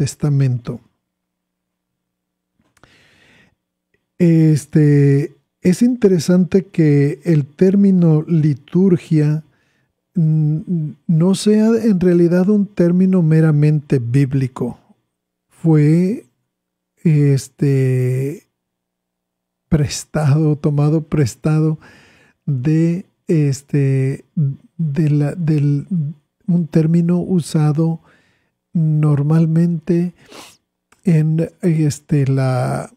Testamento. Este, es interesante que el término liturgia mm, no sea en realidad un término meramente bíblico. Fue este, prestado, tomado prestado de, este, un término usado normalmente en, este, la,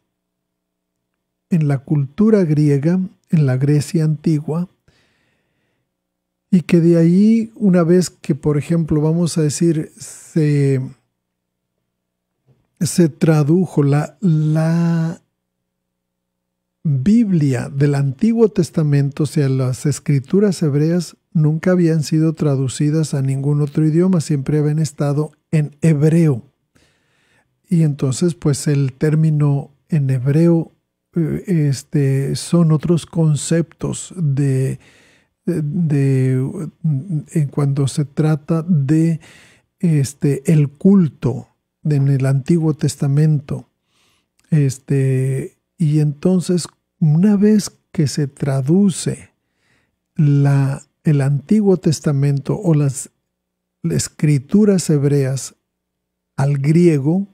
en la cultura griega, en la Grecia antigua, y que de ahí, una vez que, por ejemplo, vamos a decir, se, tradujo la, la Biblia del Antiguo Testamento, o sea, las escrituras hebreas, nunca habían sido traducidas a ningún otro idioma, siempre habían estado en hebreo. Y entonces, pues el término en hebreo eh, este, son otros conceptos de, de, en cuando se trata de este, el culto en el Antiguo Testamento. Este, y entonces, una vez que se traduce la el Antiguo Testamento o las escrituras hebreas al griego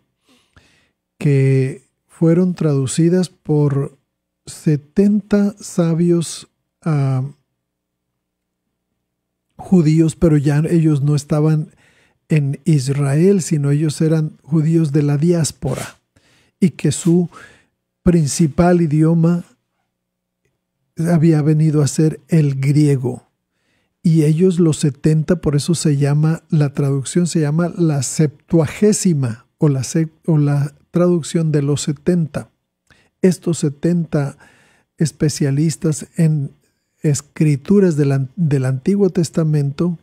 que fueron traducidas por 70 sabios ah, judíos, pero ya ellos no estaban en Israel, sino ellos eran judíos de la diáspora y que su principal idioma había venido a ser el griego y ellos los 70, por eso se llama, la traducción se llama la septuagésima o la, o la traducción de los 70. Estos 70 especialistas en escrituras del, Antiguo Testamento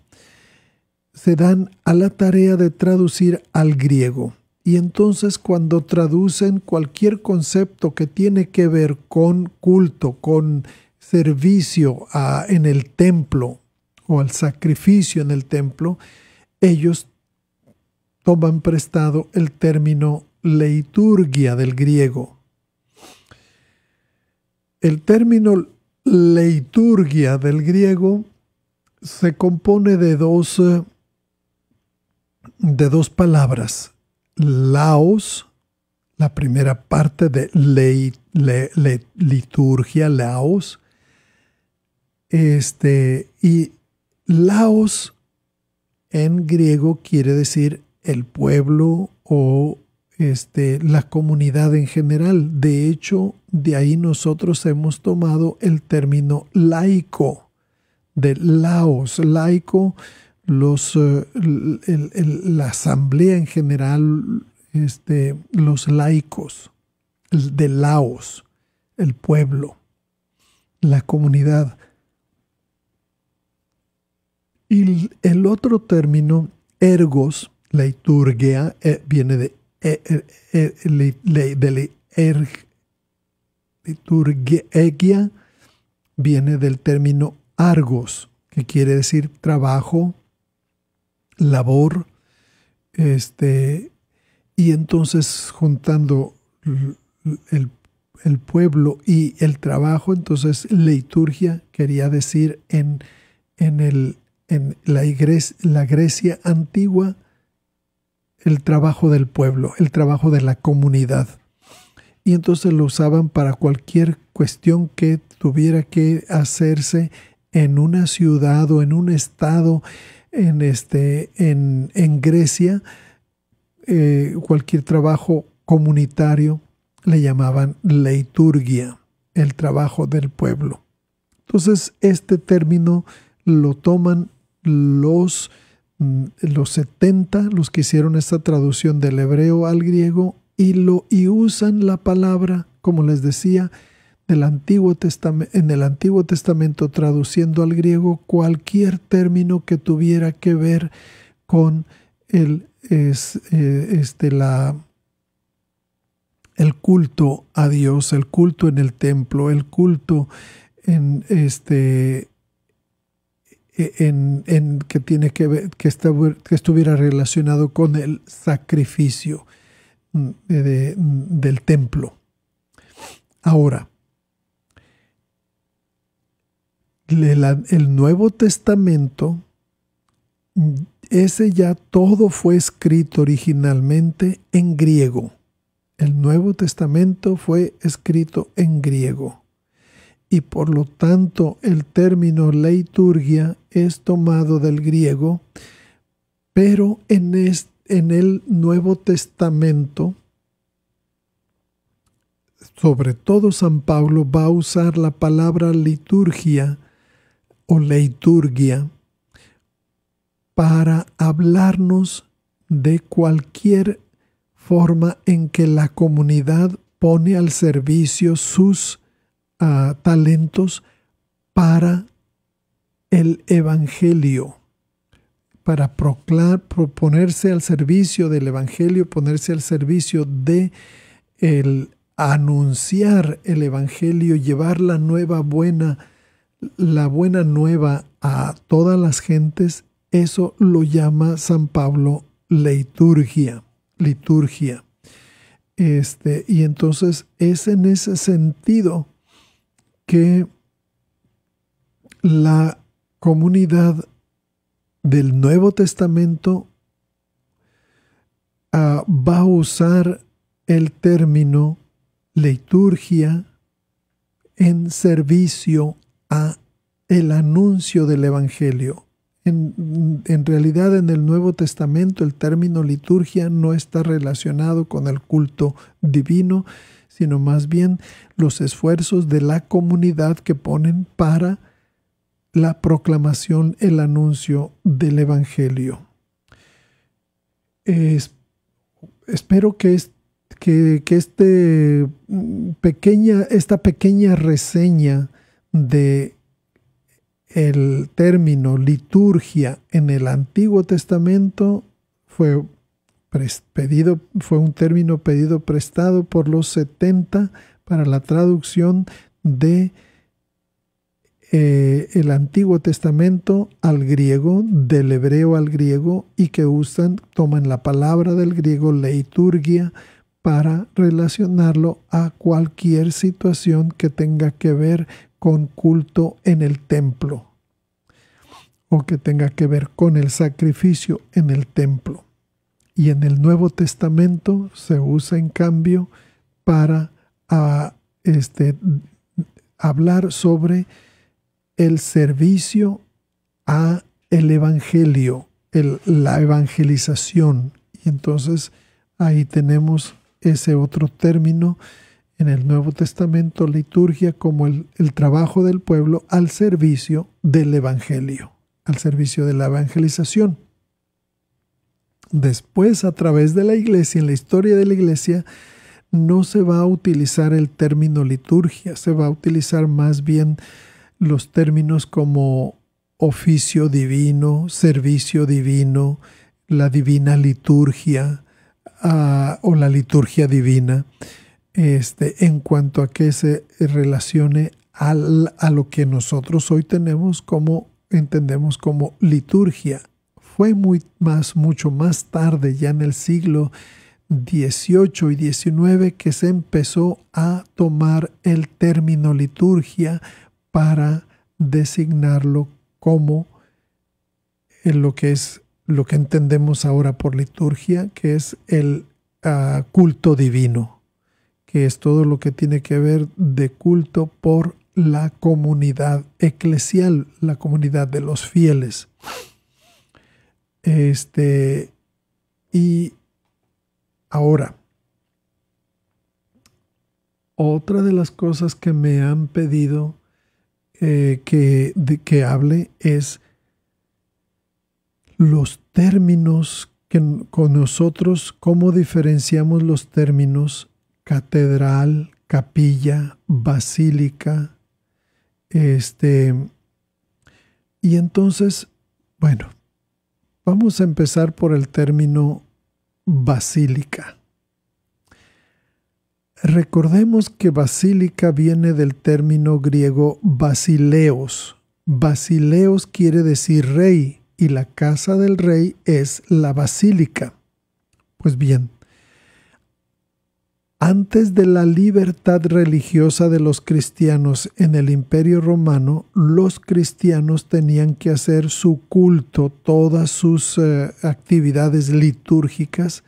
se dan a la tarea de traducir al griego. Y entonces cuando traducen cualquier concepto que tiene que ver con culto, con servicio ah, en el templo, o al sacrificio en el templo, ellos toman prestado el término liturgia del griego. El término liturgia del griego se compone de dos, de dos palabras. Laos, la primera parte de liturgia, laos, este, y Laos en griego quiere decir el pueblo o este, la comunidad en general. De hecho, de ahí nosotros hemos tomado el término laico, de laos, laico, los, eh, la asamblea en general, este, los laicos, de laos, el pueblo, la comunidad. Y el otro término, ergos, eh, viene de, e, e, e, de er, liturgia, viene del término argos, que quiere decir trabajo, labor, este, y entonces juntando el, pueblo y el trabajo, entonces liturgia quería decir en el en la, Grecia antigua el trabajo del pueblo, el trabajo de la comunidad. Y entonces lo usaban para cualquier cuestión que tuviera que hacerse en una ciudad o en un estado en, este, en, Grecia, eh, cualquier trabajo comunitario le llamaban leiturgia, el trabajo del pueblo. Entonces este término lo toman los, mm, los 70, los que hicieron esta traducción del hebreo al griego, y, lo, y usan la palabra, como les decía, del Antiguo en el Antiguo Testamento traduciendo al griego cualquier término que tuviera que ver con el, es, eh, este, la, el culto a Dios, el culto en el templo, el culto en, este, en, que tiene que que, estuviera relacionado con el sacrificio mm, mm, del templo. Ahora, el, el Nuevo Testamento, mm, ese ya todo fue escrito originalmente en griego. El Nuevo Testamento fue escrito en griego y por lo tanto el término leiturgia es tomado del griego, pero en, en el Nuevo Testamento, sobre todo San Pablo va a usar la palabra liturgia o leiturgia para hablarnos de cualquier forma en que la comunidad pone al servicio sus ah, talentos para el Evangelio, para proclar, proponerse al servicio del Evangelio, ponerse al servicio de el anunciar el Evangelio, llevar la nueva buena, la buena nueva a todas las gentes, eso lo llama San Pablo liturgia, liturgia. Este, y entonces es en ese sentido que la comunidad del Nuevo Testamento ah, va a usar el término liturgia en servicio a el anuncio del Evangelio. en, realidad en el Nuevo Testamento el término liturgia no está relacionado con el culto divino, sino más bien los esfuerzos de la comunidad que ponen para la proclamación, el anuncio del Evangelio. espero que, este, mm, pequeña, esta pequeña reseña de el término liturgia en el Antiguo Testamento fue pedido, fue un término pedido prestado por los 70 para la traducción de eh, el Antiguo Testamento al griego, del hebreo al griego, y que usan, toman la palabra del griego leiturgia para relacionarlo a cualquier situación que tenga que ver con culto en el templo o que tenga que ver con el sacrificio en el templo. Y en el Nuevo Testamento se usa en cambio para ah, este, hablar sobre el servicio a el evangelio, el, la evangelización. Y entonces ahí tenemos ese otro término en el Nuevo Testamento, liturgia, como el, el trabajo del pueblo al servicio del evangelio, al servicio de la evangelización. Después, a través de la iglesia, en la historia de la iglesia, no se va a utilizar el término liturgia, se va a utilizar más bien los términos como oficio divino, servicio divino, la divina liturgia ah, o la liturgia divina, este, en cuanto a que se relacione al, a lo que nosotros hoy tenemos como entendemos como liturgia. Fue muy más, mucho más tarde, ya en el siglo XVIII y XIX, que se empezó a tomar el término liturgia para designarlo como eh, lo que es lo que entendemos ahora por liturgia, que es el ah, culto divino, que es todo lo que tiene que ver de culto por la comunidad eclesial, la comunidad de los fieles. Este, y ahora, otra de las cosas que me han pedido eh, que, que hable es los términos que con nosotros, cómo diferenciamos los términos catedral, capilla, basílica, este, y entonces, bueno, vamos a empezar por el término basílica. Recordemos que basílica viene del término griego basileos. Basileos quiere decir rey y la casa del rey es la basílica. Pues bien, antes de la libertad religiosa de los cristianos en el imperio romano, los cristianos tenían que hacer su culto, todas sus eh, actividades litúrgicas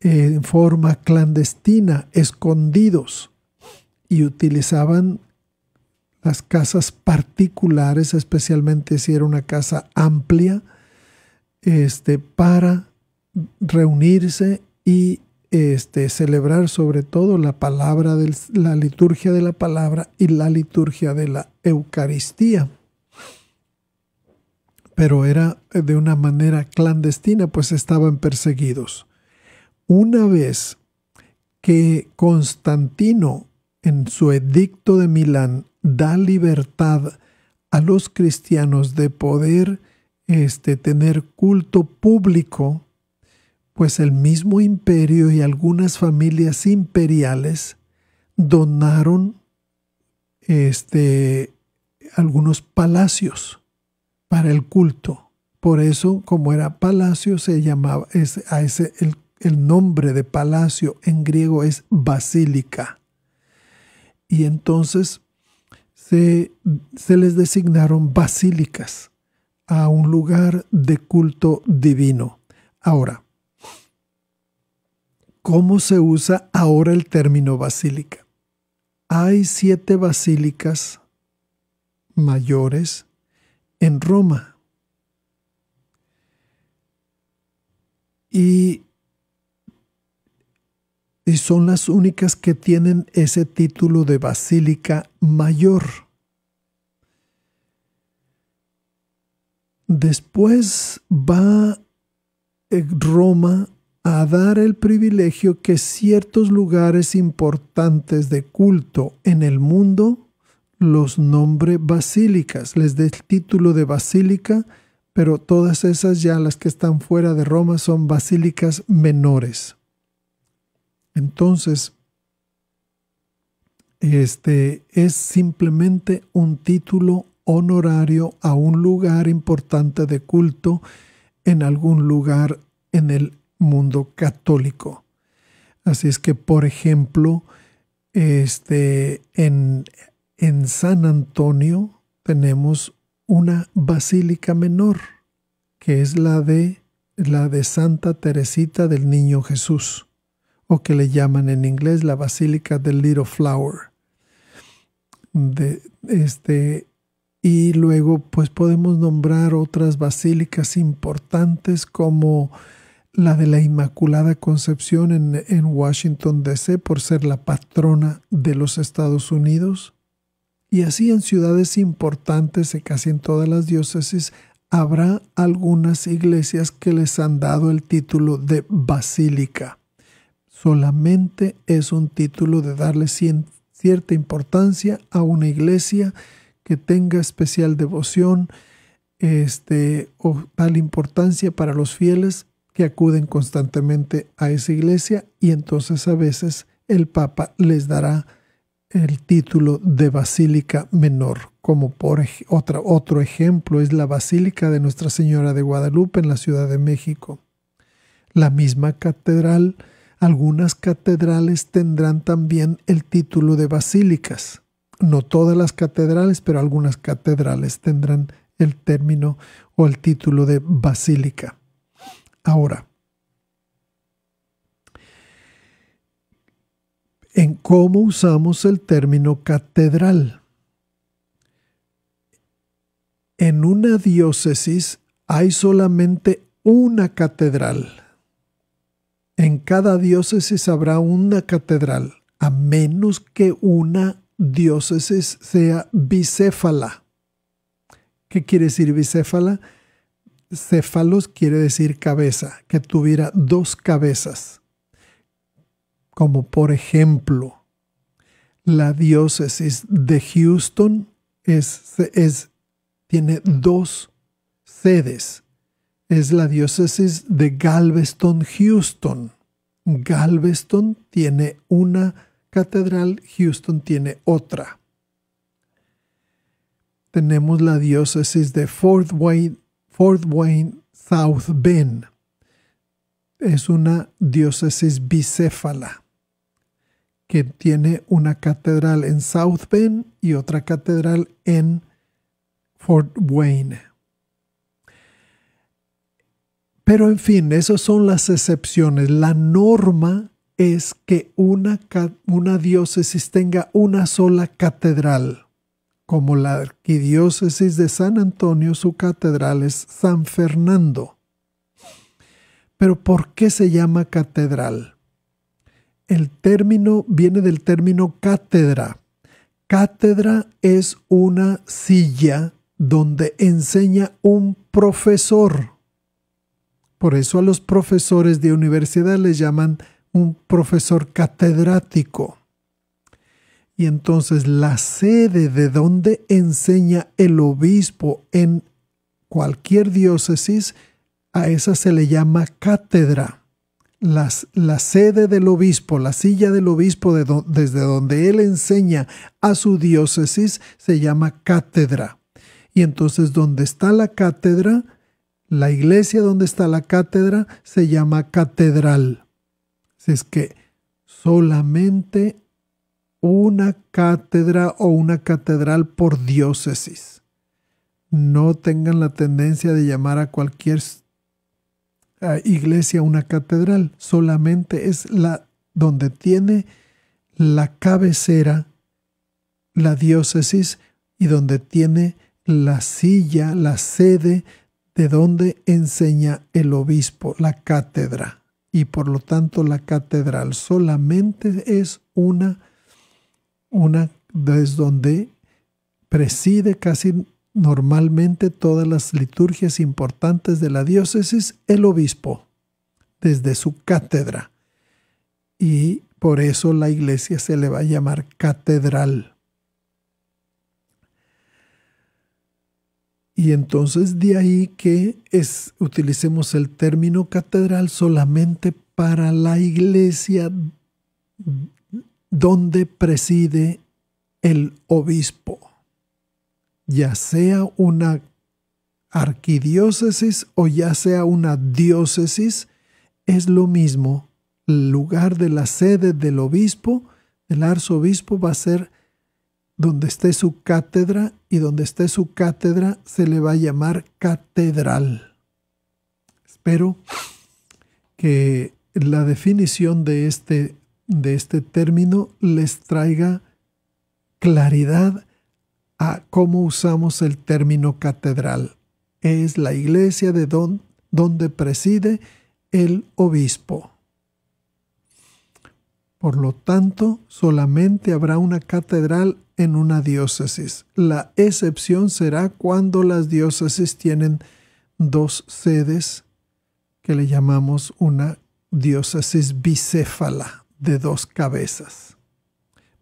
en forma clandestina, escondidos, y utilizaban las casas particulares, especialmente si era una casa amplia, este, para reunirse y este, celebrar sobre todo la palabra la liturgia de la palabra y la liturgia de la Eucaristía. Pero era de una manera clandestina, pues estaban perseguidos una vez que Constantino en su edicto de Milán da libertad a los cristianos de poder este, tener culto público, pues el mismo imperio y algunas familias imperiales donaron este, algunos palacios para el culto. Por eso, como era palacio, se llamaba ese a ese el el nombre de palacio en griego es basílica. Y entonces se, les designaron basílicas a un lugar de culto divino. Ahora, ¿cómo se usa ahora el término basílica? Hay siete basílicas mayores en Roma. Y y son las únicas que tienen ese título de basílica mayor. Después va eh, Roma a dar el privilegio que ciertos lugares importantes de culto en el mundo los nombre basílicas, les dé el título de basílica, pero todas esas ya las que están fuera de Roma son basílicas menores. Entonces, este es simplemente un título honorario a un lugar importante de culto en algún lugar en el mundo católico. Así es que, por ejemplo, este, en, en San Antonio tenemos una basílica menor, que es la de, la de Santa Teresita del Niño Jesús o que le llaman en inglés la Basílica del Little Flower. este, y luego, pues podemos nombrar otras basílicas importantes como la de la Inmaculada Concepción en, en Washington, D.C., por ser la patrona de los Estados Unidos. Y así en ciudades importantes, y casi en todas las diócesis, habrá algunas iglesias que les han dado el título de basílica solamente es un título de darle cierta importancia a una iglesia que tenga especial devoción este, o tal importancia para los fieles que acuden constantemente a esa iglesia y entonces a veces el Papa les dará el título de Basílica Menor, como por otra, otro ejemplo es la Basílica de Nuestra Señora de Guadalupe en la Ciudad de México. La misma catedral algunas catedrales tendrán también el título de basílicas. No todas las catedrales, pero algunas catedrales tendrán el término o el título de basílica. Ahora, en cómo usamos el término catedral. En una diócesis hay solamente una catedral en cada diócesis habrá una catedral, a menos que una diócesis sea bicéfala. ¿Qué quiere decir bicéfala? Céfalos quiere decir cabeza, que tuviera dos cabezas. Como por ejemplo, la diócesis de Houston tiene dos sedes es la diócesis de Galveston, Houston. Galveston tiene una catedral, Houston tiene otra. Tenemos la diócesis de Fort Wayne, South Bend. Es una diócesis bicéfala que tiene una catedral en South Bend y otra catedral en Fort Wayne. Pero en fin, esas son las excepciones. La norma es que una, una diócesis tenga una sola catedral. Como la arquidiócesis de San Antonio, su catedral es San Fernando. Pero ¿por qué se llama catedral? El término viene del término cátedra. Cátedra es una silla donde enseña un profesor por eso a los profesores de universidad les llaman un profesor catedrático. Y entonces la sede de donde enseña el obispo en cualquier diócesis, a esa se le llama cátedra. la sede del obispo, la silla del obispo desde donde él enseña a su diócesis se llama cátedra. Y entonces donde está la cátedra, la iglesia donde está la cátedra se llama catedral. si es que solamente una cátedra o una catedral por diócesis. No tengan la tendencia de llamar a cualquier iglesia una catedral, solamente es la donde tiene la cabecera la diócesis y donde tiene la silla, la sede de donde enseña el obispo, la cátedra. Y por lo tanto la catedral solamente es una, una desde donde preside casi normalmente todas las liturgias importantes de la diócesis el obispo, desde su cátedra. Y por eso la iglesia se le va a llamar catedral. Y entonces de ahí que es, utilicemos el término catedral solamente para la iglesia donde preside el obispo, ya sea una arquidiócesis o ya sea una diócesis, es lo mismo. El lugar de la sede del obispo, el arzobispo, va a ser donde esté su cátedra y donde esté su cátedra se le va a llamar catedral. Espero que la definición de este, de este término les traiga claridad a cómo usamos el término catedral. Es la iglesia de don, donde preside el obispo. Por lo tanto, solamente habrá una catedral en una diócesis. La excepción será cuando las diócesis tienen dos sedes que le llamamos una diócesis bicéfala de dos cabezas.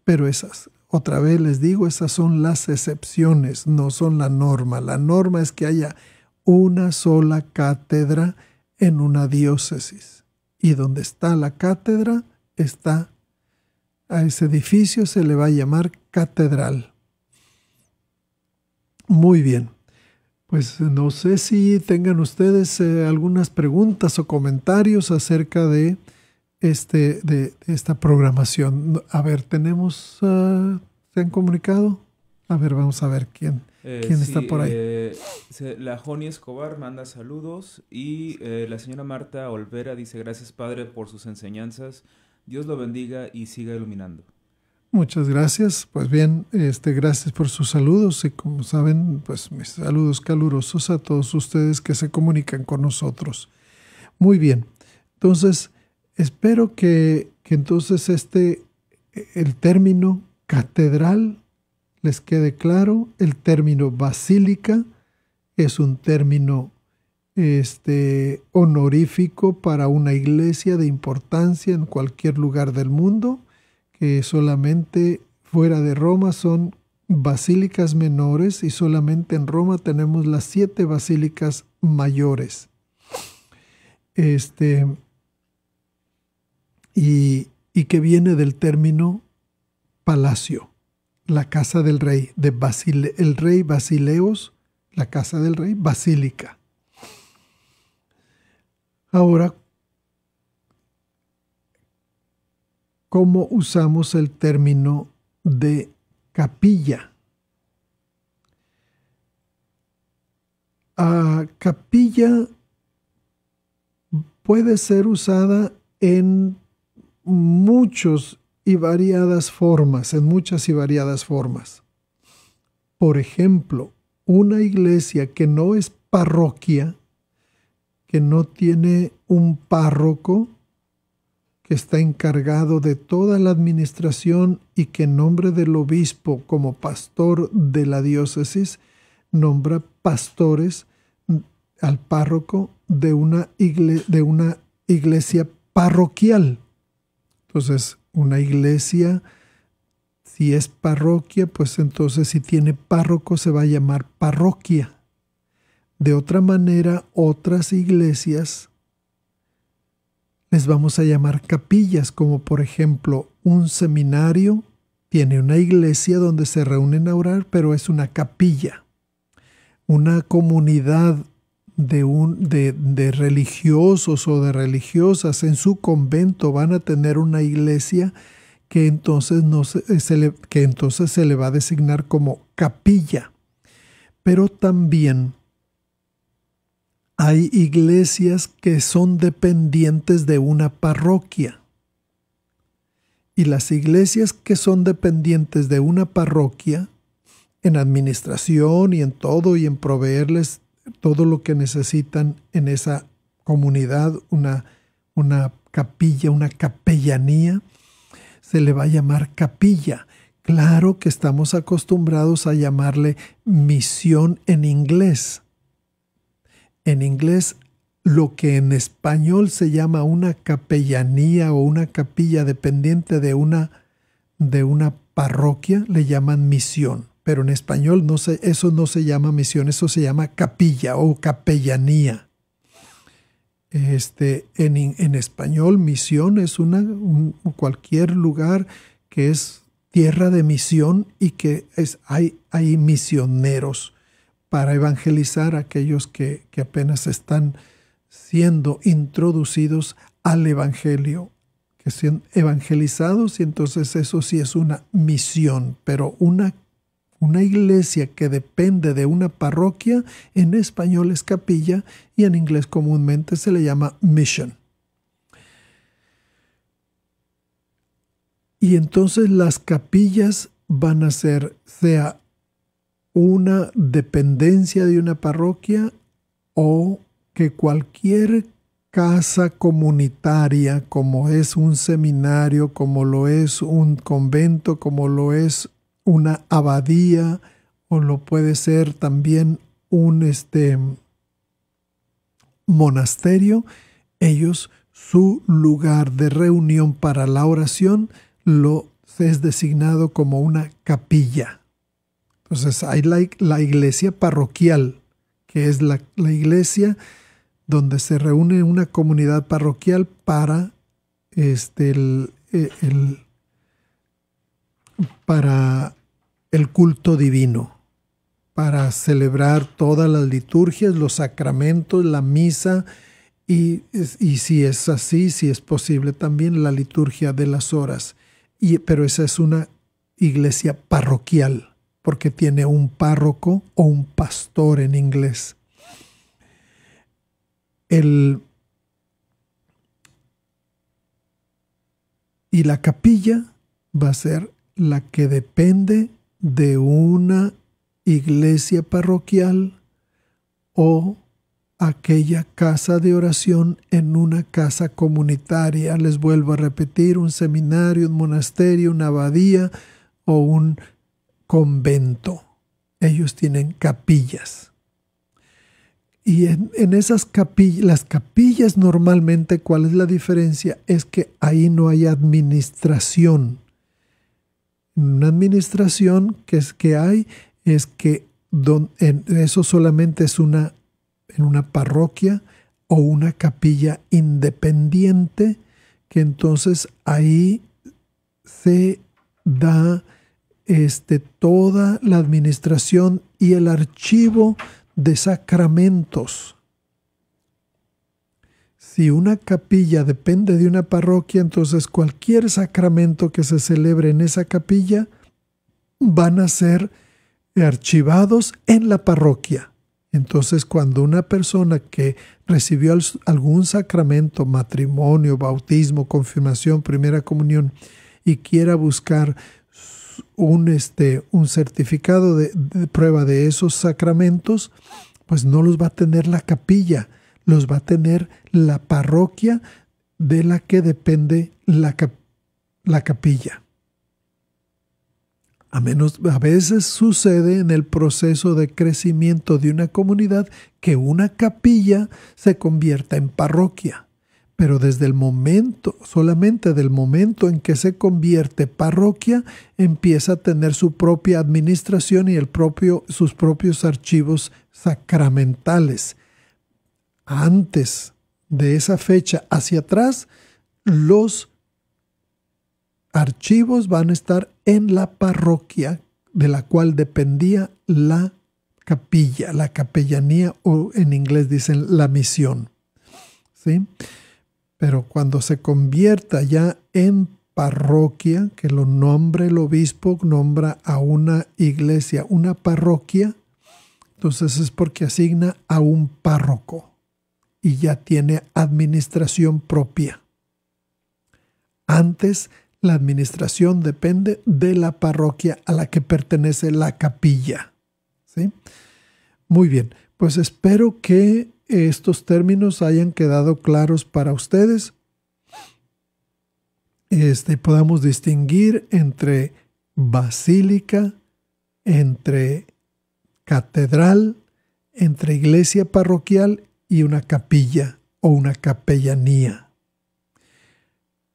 Pero esas, otra vez les digo, esas son las excepciones, no son la norma. La norma es que haya una sola cátedra en una diócesis. Y donde está la cátedra, está a ese edificio, se le va a llamar catedral. Muy bien. Pues no sé si tengan ustedes eh, algunas preguntas o comentarios acerca de, este, de esta programación. A ver, tenemos, ah, ¿se han comunicado? A ver, vamos a ver quién, eh, quién está por ahí. Eh, la Joni Escobar manda saludos y la señora Marta Olvera dice gracias padre por sus enseñanzas Dios lo bendiga y siga iluminando. Muchas gracias. Pues bien, este, gracias por sus saludos y como saben, pues mis saludos calurosos a todos ustedes que se comunican con nosotros. Muy bien. Entonces, espero que, que entonces este, el término catedral les quede claro, el término basílica es un término este, honorífico para una iglesia de importancia en cualquier lugar del mundo, que solamente fuera de Roma son basílicas menores y solamente en Roma tenemos las siete basílicas mayores. Este, y, que viene del término palacio, la casa del rey, de Basile, el rey Basileos, la casa del rey, basílica. Ahora, ¿cómo usamos el término de capilla? capilla puede ser usada en muchos y variadas formas, en muchas y variadas formas. Por ejemplo, una iglesia que no es parroquia que no tiene un párroco que está encargado de toda la administración y que en nombre del obispo como pastor de la diócesis nombra pastores al párroco de una, de una iglesia parroquial. Entonces, una iglesia, si es parroquia, pues entonces si tiene párroco se va a llamar parroquia. De otra manera, otras iglesias les vamos a llamar capillas, como por ejemplo un seminario tiene una iglesia donde se reúnen a orar, pero es una capilla, una comunidad de, de, religiosos o de religiosas en su convento van a tener una iglesia que entonces, no eh, que entonces se le va a designar como capilla. Pero también hay iglesias que son dependientes de una parroquia. Y las iglesias que son dependientes de una parroquia, en administración y en todo, y en proveerles todo lo que necesitan en esa comunidad, una, una capilla, una capellanía, se le va a llamar capilla. Claro que estamos acostumbrados a llamarle misión en inglés, en inglés lo que en español se llama una capellanía o una capilla dependiente de una, de una parroquia, le llaman misión. Pero en español no eso no se llama misión, eso se llama capilla o capellanía. Este, en, español, misión es una, cualquier lugar que es tierra de misión y que es, hay, hay misioneros para evangelizar a aquellos que, apenas están siendo introducidos al Evangelio, que sean evangelizados y entonces eso sí es una misión, pero una, una iglesia que depende de una parroquia, en español es capilla y en inglés comúnmente se le llama mission. Y entonces las capillas van a ser, sea una dependencia de una parroquia o que cualquier casa comunitaria, como es un seminario, como lo es un convento, como lo es una abadía, o lo puede ser también un este, monasterio, ellos su lugar de reunión para la oración lo es designado como una capilla. Entonces hay la, iglesia parroquial, que es la, iglesia donde se reúne una comunidad parroquial este, e, para el, culto divino, para celebrar todas las liturgias, los sacramentos, la misa y, si es así, si es posible también la liturgia de las horas. pero esa es una iglesia parroquial porque tiene un párroco o un pastor en inglés. y la capilla va a ser la que depende de una iglesia parroquial o aquella casa de oración en una casa comunitaria. Les vuelvo a repetir, un seminario, un monasterio, una abadía o un convento. Ellos tienen capillas. Y en, esas capillas, las capillas normalmente, ¿cuál es la diferencia? Es que ahí no hay administración. Una administración que es que hay es que eso solamente es una, en una parroquia o una capilla independiente, que entonces ahí se da este, toda la administración y el archivo de sacramentos. Si una capilla depende de una parroquia, entonces cualquier sacramento que se celebre en esa capilla van a ser archivados en la parroquia. Entonces, cuando una persona que recibió algún sacramento, matrimonio, bautismo, confirmación, primera comunión, y quiera buscar un, este, un certificado de, prueba de esos sacramentos, pues no los va a tener la capilla, los va a tener la parroquia de la que depende la, la capilla. A menos a veces sucede en el proceso de crecimiento de una comunidad que una capilla se convierta en parroquia. Pero desde el momento, solamente del momento en que se convierte parroquia, empieza a tener su propia administración y el propio, sus propios archivos sacramentales. Antes de esa fecha hacia atrás, los archivos van a estar en la parroquia de la cual dependía la capilla, la capellanía o en inglés dicen la misión. ¿Sí? Pero cuando se convierta ya en parroquia, que lo nombre el obispo, nombra a una iglesia, una parroquia, entonces es porque asigna a un párroco y ya tiene administración propia. Antes, la administración depende de la parroquia a la que pertenece la capilla. ¿sí? Muy bien, pues espero que estos términos hayan quedado claros para ustedes. Este, podamos distinguir entre basílica, entre catedral, entre iglesia parroquial y una capilla o una capellanía.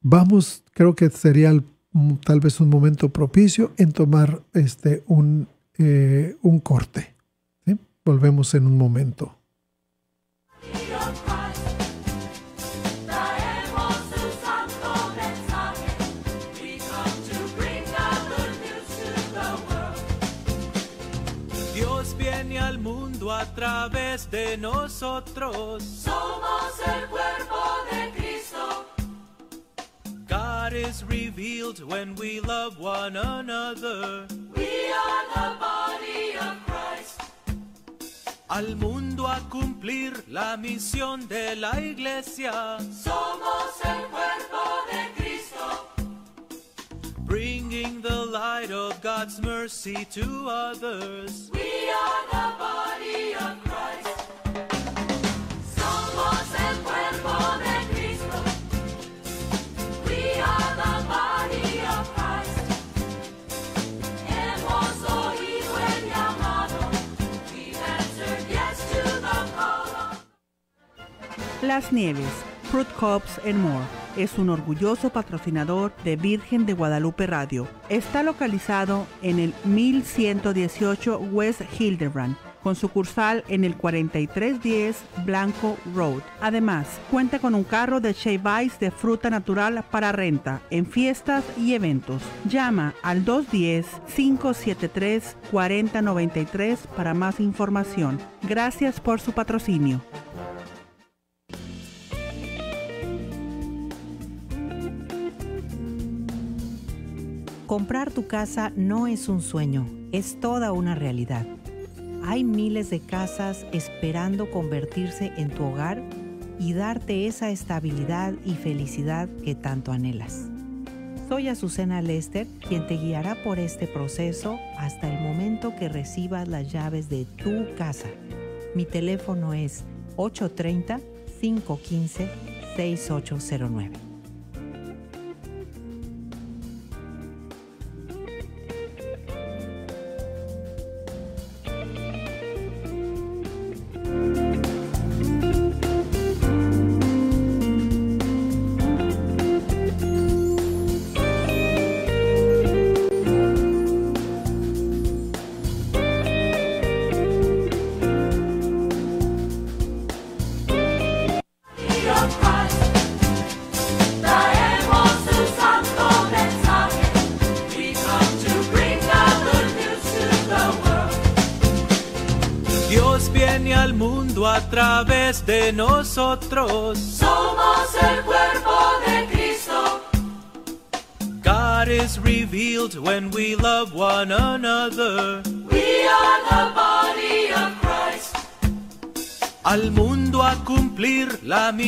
Vamos, creo que sería mm, tal vez un momento propicio en tomar este, un, eh, corte. Volvemos en un momento. de nosotros. Somos el cuerpo de Cristo. God is revealed when we love one another. We are the body of Christ. Al mundo a cumplir la misión de la iglesia. Somos el cuerpo de Cristo. Bringing the light of God's mercy to others. We are the body of Christ. Las Nieves, Fruit Cops and More. Es un orgulloso patrocinador de Virgen de Guadalupe Radio. Está localizado en el 1118 West Hildebrand con sucursal en el 4310 Blanco Road. Además, cuenta con un carro de Shea Vice de fruta natural para renta en fiestas y eventos. Llama al 210-573-4093 para más información. Gracias por su patrocinio. Comprar tu casa no es un sueño, es toda una realidad. Hay miles de casas esperando convertirse en tu hogar y darte esa estabilidad y felicidad que tanto anhelas. Soy Azucena Lester, quien te guiará por este proceso hasta el momento que recibas las llaves de tu casa. Mi teléfono es 830 515 6809.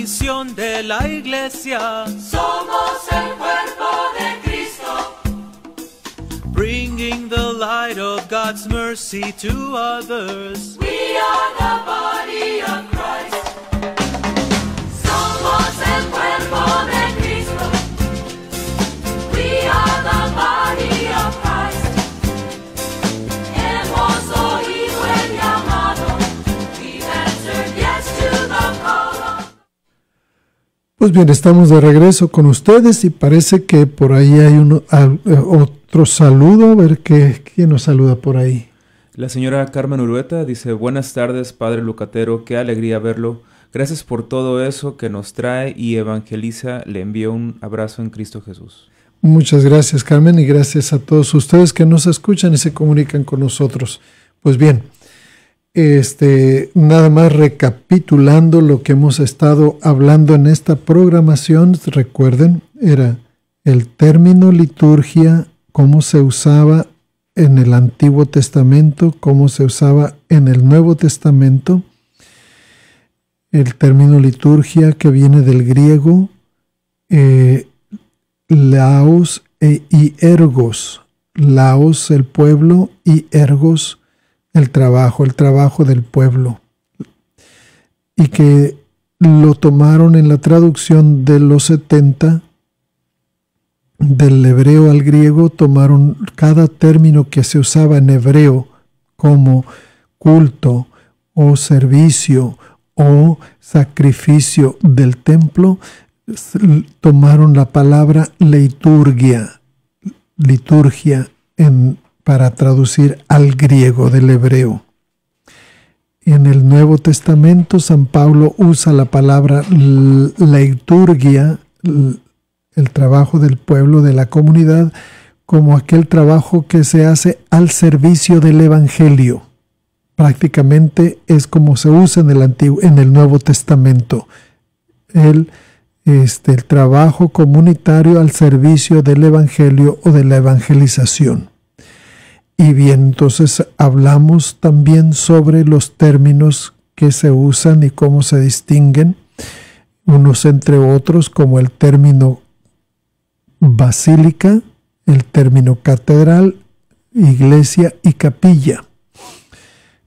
misión de la iglesia. Somos el cuerpo de Cristo. Bringing the light of God's mercy to Pues bien, estamos de regreso con ustedes y parece que por ahí hay uno, eh, otro saludo. A ver qué, quién nos saluda por ahí. La señora Carmen Urueta dice, buenas tardes, Padre Lucatero, qué alegría verlo. Gracias por todo eso que nos trae y evangeliza. Le envío un abrazo en Cristo Jesús. Muchas gracias, Carmen, y gracias a todos ustedes que nos escuchan y se comunican con nosotros. Pues bien, este, nada más recapitulando lo que hemos estado hablando en esta programación, recuerden, era el término liturgia, cómo se usaba en el Antiguo Testamento, cómo se usaba en el Nuevo Testamento. El término liturgia que viene del griego, eh, laos e, y ergos. Laos el pueblo y ergos el trabajo, el trabajo del pueblo, y que lo tomaron en la traducción de los 70 del hebreo al griego, tomaron cada término que se usaba en hebreo como culto o servicio o sacrificio del templo, tomaron la palabra liturgia, liturgia en para traducir al griego del hebreo. En el Nuevo Testamento, San Pablo usa la palabra liturgia, el trabajo del pueblo, de la comunidad, como aquel trabajo que se hace al servicio del Evangelio. Prácticamente es como se usa en el, Antiguo, en el Nuevo Testamento. El, este, el trabajo comunitario al servicio del Evangelio o de la evangelización. Y bien, entonces hablamos también sobre los términos que se usan y cómo se distinguen unos entre otros, como el término basílica, el término catedral, iglesia y capilla.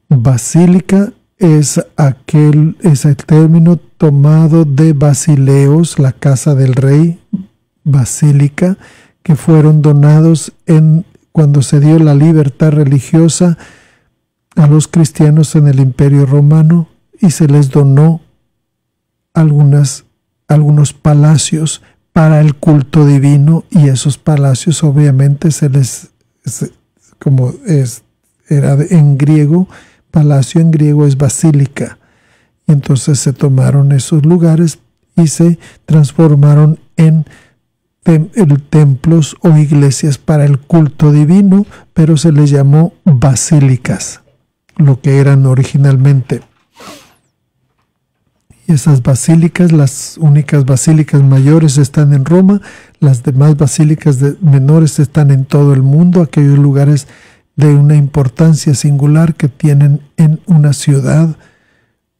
Basílica es aquel es el término tomado de basileos, la casa del rey, basílica, que fueron donados en cuando se dio la libertad religiosa a los cristianos en el imperio romano y se les donó algunas, algunos palacios para el culto divino y esos palacios obviamente se les, como es, era en griego, palacio en griego es basílica. Y entonces se tomaron esos lugares y se transformaron en templos o iglesias para el culto divino, pero se les llamó basílicas, lo que eran originalmente. Y esas basílicas, las únicas basílicas mayores están en Roma, las demás basílicas menores están en todo el mundo, aquellos lugares de una importancia singular que tienen en una ciudad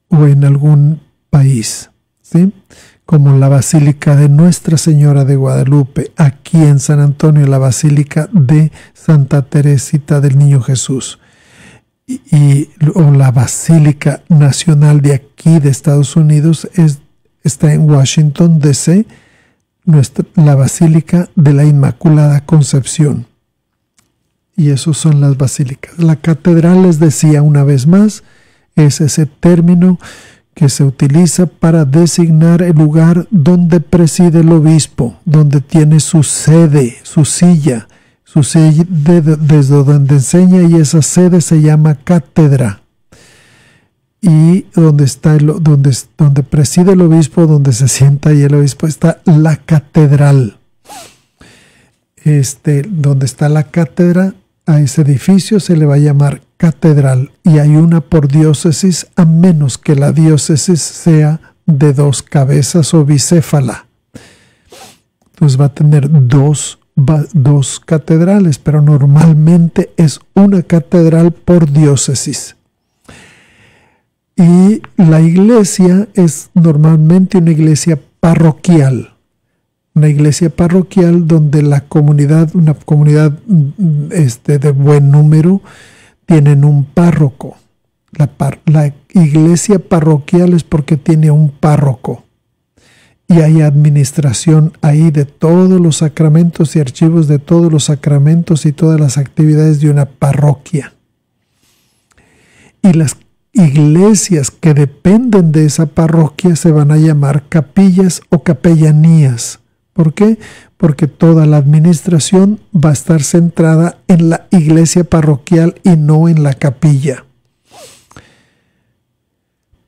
o en algún país. ¿sí? como la Basílica de Nuestra Señora de Guadalupe, aquí en San Antonio, la Basílica de Santa Teresita del Niño Jesús, y, o la Basílica Nacional de aquí de Estados Unidos está en Washington, D.C., la Basílica de la Inmaculada Concepción. Y esas son las basílicas. La catedral, les decía una vez más, es ese término que se utiliza para designar el lugar donde preside el obispo, donde tiene su sede, su silla, su desde donde enseña y esa sede se llama cátedra. Y donde está donde preside el obispo, donde se sienta y el obispo está la catedral. Este, donde está la cátedra a ese edificio se le va a llamar catedral y hay una por diócesis a menos que la diócesis sea de dos cabezas o bicéfala. Entonces va a tener dos, dos catedrales, pero normalmente es una catedral por diócesis. Y la iglesia es normalmente una iglesia parroquial una iglesia parroquial donde la comunidad, una comunidad mm, este, de buen número, tienen un párroco. La, la iglesia parroquial es porque tiene un párroco y hay administración ahí de todos los sacramentos y archivos de todos los sacramentos y todas las actividades de una parroquia. Y las iglesias que dependen de esa parroquia se van a llamar capillas o capellanías. ¿Por qué? Porque toda la administración va a estar centrada en la iglesia parroquial y no en la capilla.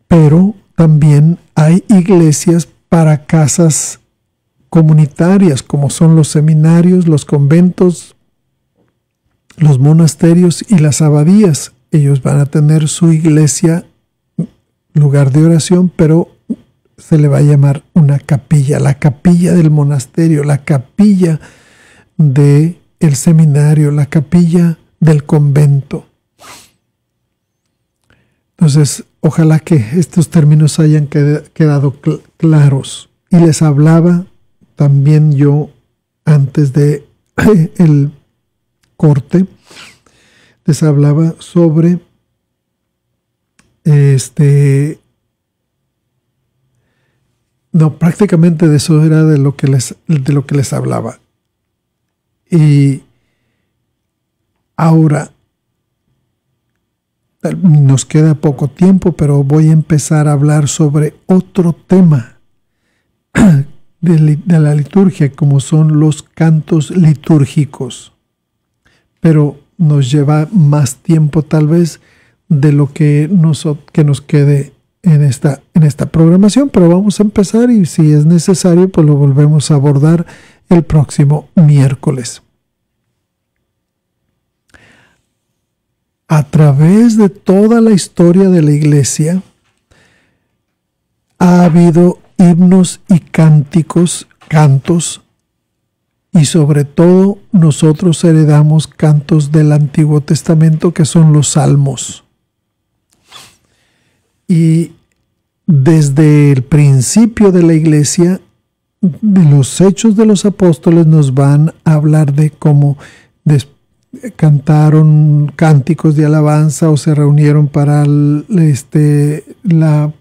Pero también hay iglesias para casas comunitarias, como son los seminarios, los conventos, los monasterios y las abadías. Ellos van a tener su iglesia, lugar de oración, pero se le va a llamar una capilla, la capilla del monasterio, la capilla del el seminario, la capilla del convento. Entonces, ojalá que estos términos hayan quedado claros. Y les hablaba también yo antes de el corte, les hablaba sobre este no, prácticamente de eso era de lo que les, de lo que les hablaba. Y ahora nos queda poco tiempo, pero voy a empezar a hablar sobre otro tema de, la liturgia, como son los cantos litúrgicos. Pero nos lleva más tiempo tal vez de lo que nos, que nos quede en esta, en esta programación, pero vamos a empezar y si es necesario, pues lo volvemos a abordar el próximo miércoles. A través de toda la historia de la iglesia ha habido himnos y cánticos, cantos, y sobre todo nosotros heredamos cantos del Antiguo Testamento que son los salmos. Y desde el principio de la iglesia, de los hechos de los apóstoles nos van a hablar de cómo cantaron cánticos de alabanza o se reunieron para este, la,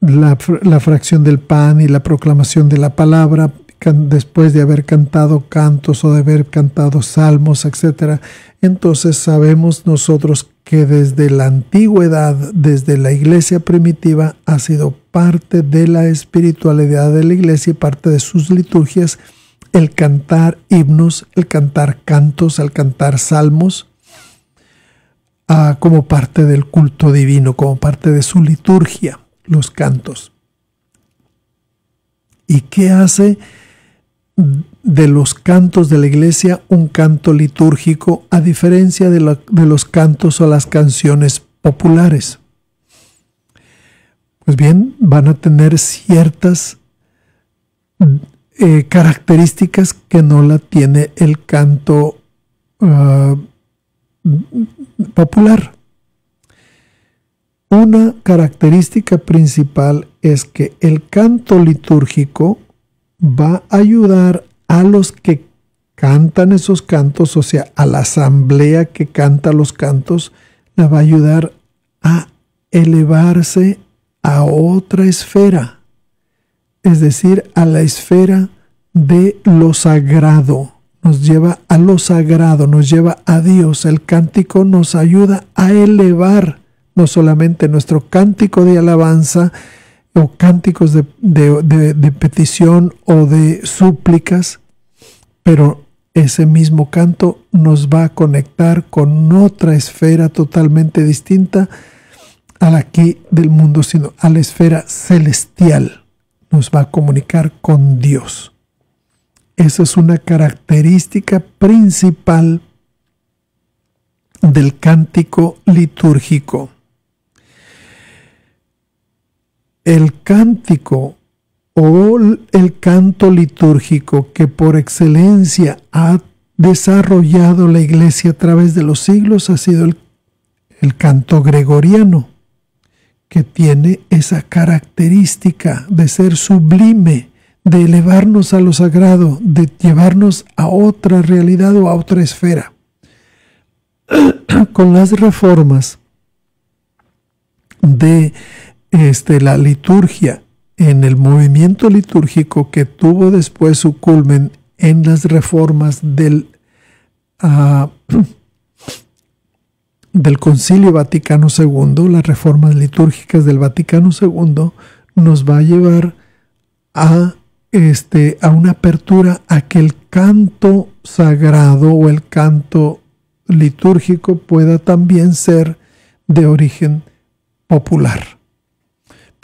la, la fracción del pan y la proclamación de la palabra después de haber cantado cantos o de haber cantado salmos, etc. Entonces sabemos nosotros que desde la antigüedad, desde la iglesia primitiva, ha sido parte de la espiritualidad de la iglesia y parte de sus liturgias el cantar himnos, el cantar cantos, el cantar salmos, ah, como parte del culto divino, como parte de su liturgia, los cantos. ¿Y qué hace de los cantos de la iglesia un canto litúrgico a diferencia de, los cantos o las canciones populares. Pues bien, van a tener ciertas eh, características que no la tiene el canto ah, popular. Una característica principal es que el canto litúrgico va a ayudar a los que cantan esos cantos, o sea, a la asamblea que canta los cantos, la va a ayudar a elevarse a otra esfera, es decir, a la esfera de lo sagrado. Nos lleva a lo sagrado, nos lleva a Dios. El cántico nos ayuda a elevar no solamente nuestro cántico de alabanza, o cánticos de, petición o de súplicas, pero ese mismo canto nos va a conectar con otra esfera totalmente distinta a la aquí del mundo, sino a la esfera celestial. Nos va a comunicar con Dios. Esa es una característica principal del cántico litúrgico. el cántico o el canto litúrgico que por excelencia ha desarrollado la iglesia a través de los siglos ha sido el, canto gregoriano, que tiene esa característica de ser sublime, de elevarnos a lo sagrado, de llevarnos a otra realidad o a otra esfera. Con las reformas de este, la liturgia, en el movimiento litúrgico que tuvo después su culmen en las reformas del, ah, del Concilio Vaticano II, las reformas litúrgicas del Vaticano II, nos va a llevar a, este, a una apertura a que el canto sagrado o el canto litúrgico pueda también ser de origen popular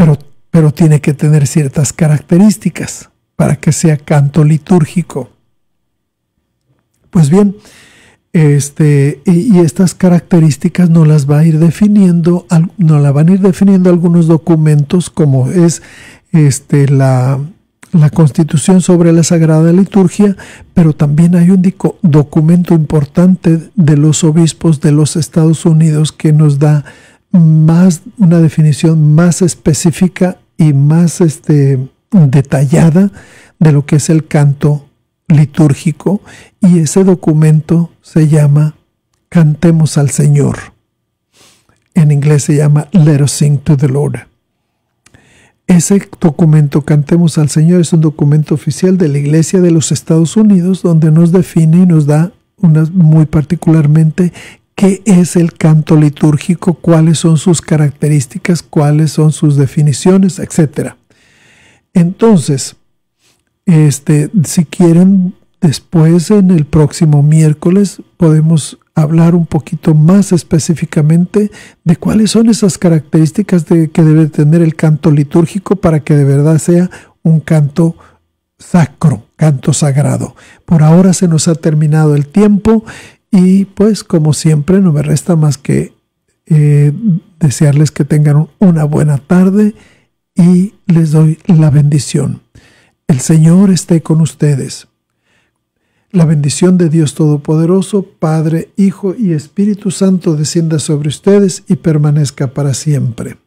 pero, pero tiene que tener ciertas características para que sea canto litúrgico. Pues bien, este, y, estas características no las va a ir definiendo, no la van a ir definiendo algunos documentos como es este, la, la Constitución sobre la Sagrada Liturgia, pero también hay un documento importante de los obispos de los Estados Unidos que nos da más, una definición más específica y más este, detallada de lo que es el canto litúrgico y ese documento se llama Cantemos al Señor. En inglés se llama Let us sing to the Lord. Ese documento Cantemos al Señor es un documento oficial de la Iglesia de los Estados Unidos donde nos define y nos da una muy particularmente qué es el canto litúrgico, cuáles son sus características, cuáles son sus definiciones, etcétera. Entonces, este, si quieren, después en el próximo miércoles podemos hablar un poquito más específicamente de cuáles son esas características de, que debe tener el canto litúrgico para que de verdad sea un canto sacro, canto sagrado. Por ahora se nos ha terminado el tiempo y pues como siempre no me resta más que eh, desearles que tengan una buena tarde y les doy la bendición. El Señor esté con ustedes. La bendición de Dios Todopoderoso, Padre, Hijo y Espíritu Santo descienda sobre ustedes y permanezca para siempre.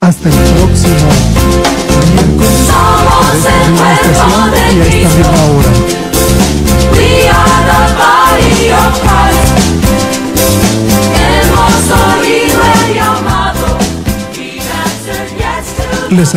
Hasta el próximo Y hora. Les